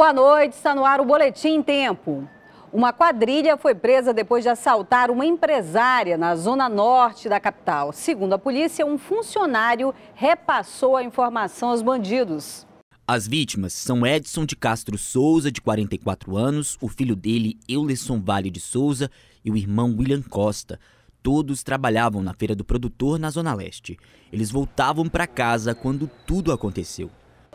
Boa noite, está no ar o Boletim Tempo. Uma quadrilha foi presa depois de assaltar uma empresária na zona norte da capital. Segundo a polícia, um funcionário repassou a informação aos bandidos. As vítimas são Edson de Castro Souza, de 44 anos, o filho dele, Euleson Vale de Souza, e o irmão William Costa. Todos trabalhavam na feira do produtor na Zona Leste. Eles voltavam para casa quando tudo aconteceu.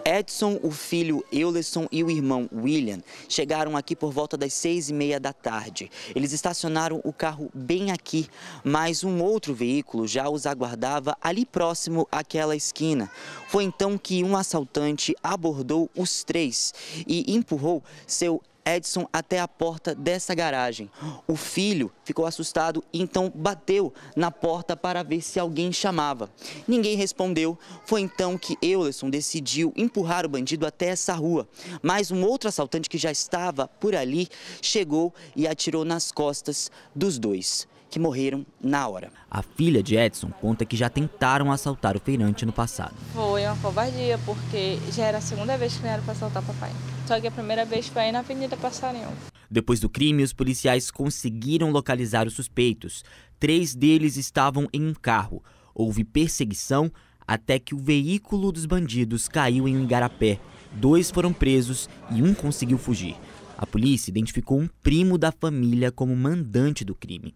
Edson, o filho Euleson e o irmão William chegaram aqui por volta das seis e meia da tarde. Eles estacionaram o carro bem aqui, mas um outro veículo já os aguardava ali próximo àquela esquina. Foi então que um assaltante abordou os três e empurrou seu Edson até a porta dessa garagem. O filho ficou assustado e então bateu na porta para ver se alguém chamava. Ninguém respondeu. Foi então que Eulerson decidiu empurrar o bandido até essa rua. Mas um outro assaltante que já estava por ali chegou e atirou nas costas dos dois que morreram na hora. A filha de Edson conta que já tentaram assaltar o feirante no passado. Foi uma covardia, porque já era a segunda vez que vieram para assaltar o papai. Só que a primeira vez foi aí na Avenida Passarinho. Depois do crime, os policiais conseguiram localizar os suspeitos. Três deles estavam em um carro. Houve perseguição até que o veículo dos bandidos caiu em um igarapé. Dois foram presos e um conseguiu fugir. A polícia identificou um primo da família como mandante do crime.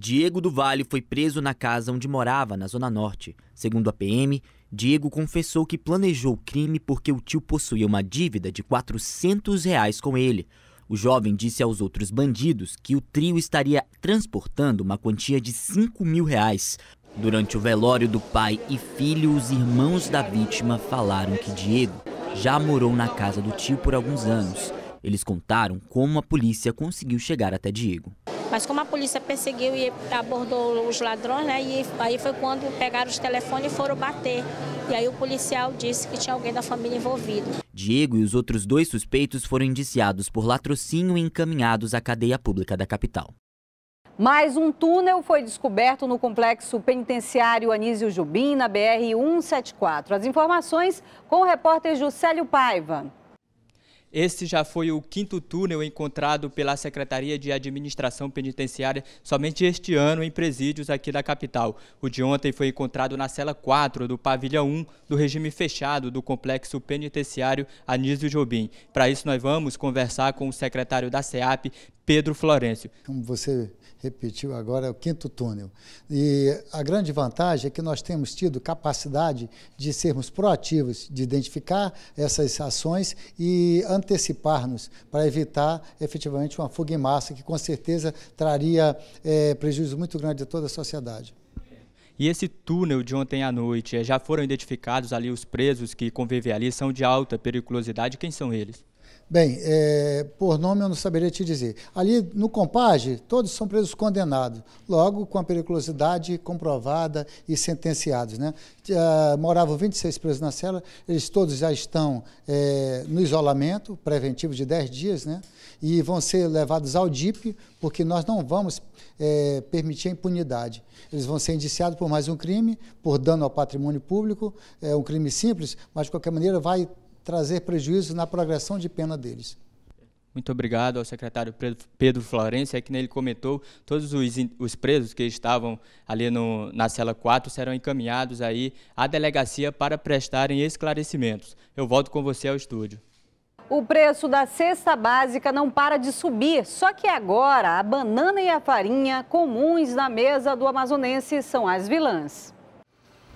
Diego do Vale foi preso na casa onde morava, na Zona Norte. Segundo a PM, Diego confessou que planejou o crime porque o tio possuía uma dívida de 400 reais com ele. O jovem disse aos outros bandidos que o trio estaria transportando uma quantia de 5 mil reais. Durante o velório do pai e filho, os irmãos da vítima falaram que Diego já morou na casa do tio por alguns anos. Eles contaram como a polícia conseguiu chegar até Diego. Mas como a polícia perseguiu e abordou os ladrões, né, e aí foi quando pegaram os telefones e foram bater. E aí o policial disse que tinha alguém da família envolvido. Diego e os outros dois suspeitos foram indiciados por latrocínio e encaminhados à cadeia pública da capital. Mais um túnel foi descoberto no complexo penitenciário Anísio Jubim, na BR-174. As informações com o repórter Juscelio Paiva. Esse já foi o quinto túnel encontrado pela Secretaria de Administração Penitenciária somente este ano em presídios aqui da capital. O de ontem foi encontrado na cela 4 do pavilhão 1 do regime fechado do complexo penitenciário Anísio Jobim. Para isso nós vamos conversar com o secretário da SEAP, Pedro Florencio. Como você repetiu agora, é o quinto túnel. E a grande vantagem é que nós temos tido capacidade de sermos proativos, de identificar essas ações e antecipar-nos para evitar efetivamente uma fuga em massa que com certeza traria é, prejuízo muito grande a toda a sociedade. E esse túnel de ontem à noite, é, já foram identificados ali os presos que convivem ali, são de alta periculosidade, quem são eles? Bem, é, por nome eu não saberia te dizer. Ali no Compage, todos são presos condenados, logo com a periculosidade comprovada e sentenciados. Né? Uh, moravam 26 presos na cela, eles todos já estão é, no isolamento preventivo de 10 dias, né? e vão ser levados ao DIP, porque nós não vamos é, permitir a impunidade. Eles vão ser indiciados por mais um crime, por dano ao patrimônio público, é um crime simples, mas de qualquer maneira vai trazer prejuízo na progressão de pena deles. Muito obrigado ao secretário Pedro Florencio, é que nele comentou, todos os, os presos que estavam ali no, na cela 4 serão encaminhados aí à delegacia para prestarem esclarecimentos. Eu volto com você ao estúdio. O preço da cesta básica não para de subir, só que agora a banana e a farinha, comuns na mesa do amazonense, são as vilãs.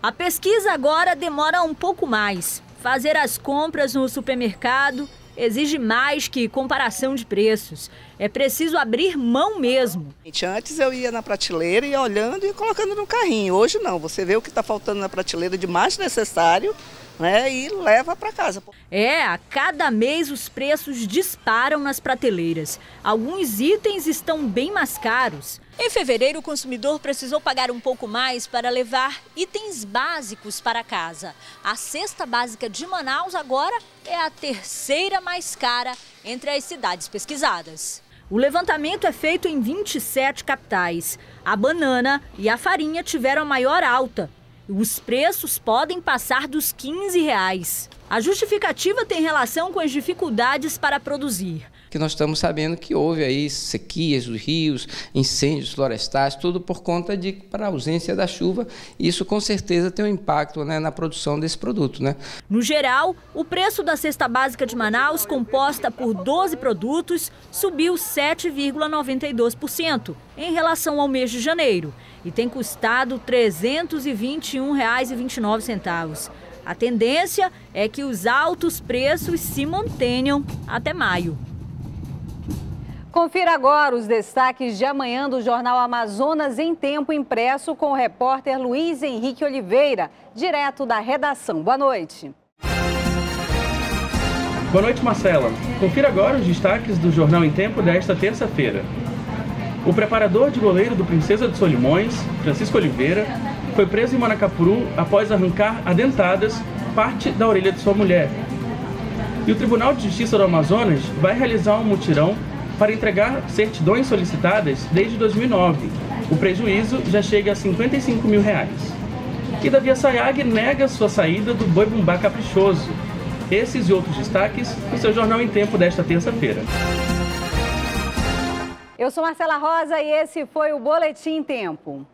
A pesquisa agora demora um pouco mais. Fazer as compras no supermercado exige mais que comparação de preços. É preciso abrir mão mesmo. Antes eu ia na prateleira e olhando e colocando no carrinho. Hoje não, você vê o que está faltando na prateleira de mais necessário né, e leva para casa. É, a cada mês os preços disparam nas prateleiras. Alguns itens estão bem mais caros. Em fevereiro, o consumidor precisou pagar um pouco mais para levar itens básicos para casa. A cesta básica de Manaus agora é a terceira mais cara entre as cidades pesquisadas. O levantamento é feito em 27 capitais. A banana e a farinha tiveram a maior alta, os preços podem passar dos 15 reais. A justificativa tem relação com as dificuldades para produzir que nós estamos sabendo que houve aí sequias dos rios, incêndios florestais, tudo por conta de para a ausência da chuva. Isso com certeza tem um impacto né, na produção desse produto. Né? No geral, o preço da cesta básica de Manaus, composta por 12 produtos, subiu 7,92% em relação ao mês de janeiro e tem custado R$ 321,29. A tendência é que os altos preços se mantenham até maio. Confira agora os destaques de amanhã do jornal Amazonas em Tempo Impresso com o repórter Luiz Henrique Oliveira, direto da redação. Boa noite. Boa noite, Marcela. Confira agora os destaques do Jornal em Tempo desta terça-feira. O preparador de goleiro do Princesa de Solimões, Francisco Oliveira, foi preso em Manacapuru após arrancar a dentadas parte da orelha de sua mulher. E o Tribunal de Justiça do Amazonas vai realizar um mutirão para entregar certidões solicitadas desde 2009. O prejuízo já chega a 55 mil reais. E Davi Sayag nega sua saída do boi bumbá caprichoso. Esses e outros destaques no seu Jornal em Tempo desta terça-feira. Eu sou Marcela Rosa e esse foi o Boletim Tempo.